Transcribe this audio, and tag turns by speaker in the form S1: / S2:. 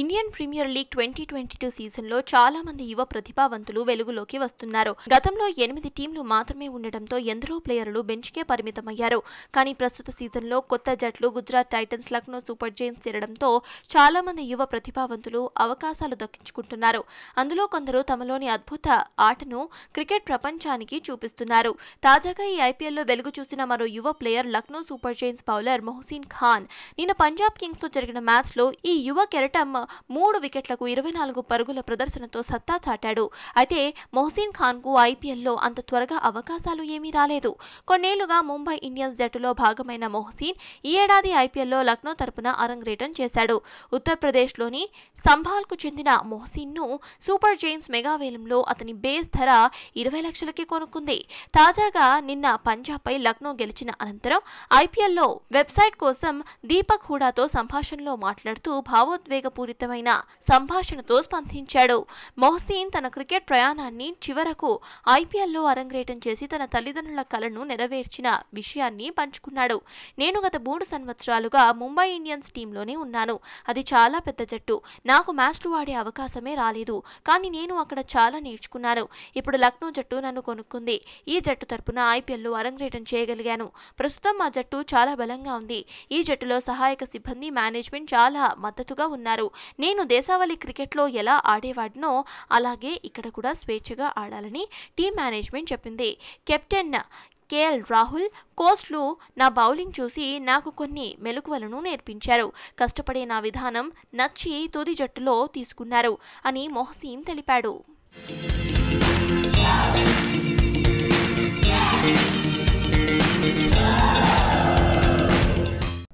S1: Indian Premier League twenty twenty two సీజన్లో చాలా మంది యువ ప్రతిభావంతులు వెలుగులోకి వస్తున్నారు గతంలో ఎనిమిది టీంలు మాత్రమే ఉండటంతో ఎందరో ప్లేయర్లు బెంచ్కే పరిమితమయ్యారు కానీ ప్రస్తుత సీజన్లో కొత్త జట్లు Gujarat Titans Lucknow Super Giants తీరడంతో చాలా మంది యువ ప్రతిభావంతులు అవకాశాలు దక్కించుకుంటున్నారు అందులో కొందరు తమలోని అద్భుత ఆటను క్రికెట్ ప్రపంచానికి చూపిస్తున్నారు తాజాగా ఈ ఐపీఎల్లో వెలుగు చూసిన మరో యువ player Lucknow Super Giants bowler Mohsin Khan నిన్న పంజాబ్ కింగ్స్తో జరిగిన మ్యాచ్లో ఈ యువ కెరటం మూడు వికెట్లకు ఇరవై నాలుగు పరుగుల ప్రదర్శనతో సత్తా చాటాడు అయితే మొహసీన్ ఖాన్కు ఐపీఎల్లో అంత త్వరగా అవకాశాలు ఏమీ రాలేదు కొన్నేళ్లుగా ముంబై ఇండియన్స్ జట్టులో భాగమైన మొహసీన్ ఈ ఏడాది ఐపీఎల్లో లక్నో తరపున అరంగ్రేటం చేశాడు ఉత్తరప్రదేశ్లోని సంభాల్కు చెందిన మొహసీన్ను సూపర్ జైన్స్ మెగావేలంలో అతని బేస్ ధర ఇరవై లక్షలకే కొనుక్కుంది తాజాగా నిన్న పంజాబ్పై లక్నో గెలిచిన అనంతరం ఐపీఎల్లో వెబ్సైట్ కోసం దీపక్ హుడాతో సంభాషణలో మాట్లాడుతూ భావోద్వేగపూర్వక స్ఫూరితమైన సంభాషణతో స్పందించాడు మొహసీన్ తన క్రికెట్ ప్రయాణాన్ని చివరకు ఐపీఎల్లో అరంగేటం చేసి తన తల్లిదండ్రుల కలను నెరవేర్చిన విషయాన్ని పంచుకున్నాడు నేను గత మూడు సంవత్సరాలుగా ముంబై ఇండియన్స్ టీంలోనే ఉన్నాను అది చాలా పెద్ద జట్టు నాకు మ్యాచ్లు వాడే అవకాశమే రాలేదు కానీ నేను అక్కడ చాలా నేర్చుకున్నాను ఇప్పుడు లక్నో జట్టు నన్ను కొనుక్కుంది ఈ జట్టు తరపున ఐపీఎల్లో అరంగేటం చేయగలిగాను ప్రస్తుతం మా జట్టు చాలా బలంగా ఉంది ఈ జట్టులో సహాయక సిబ్బంది మేనేజ్మెంట్ చాలా మద్దతుగా ఉన్నారు నేను దేశావళి క్రికెట్లో ఎలా ఆడేవాడినో అలాగే ఇక్కడ కూడా స్వేచ్ఛగా ఆడాలని టీం మేనేజ్మెంట్ చెప్పింది కెప్టెన్ కేఎల్ రాహుల్ కోచ్లు నా బౌలింగ్ చూసి నాకు కొన్ని మెలకువలను నేర్పించారు కష్టపడే నా విధానం నచ్చి తుది జట్టులో తీసుకున్నారు అని మొహసీన్ తెలిపాడు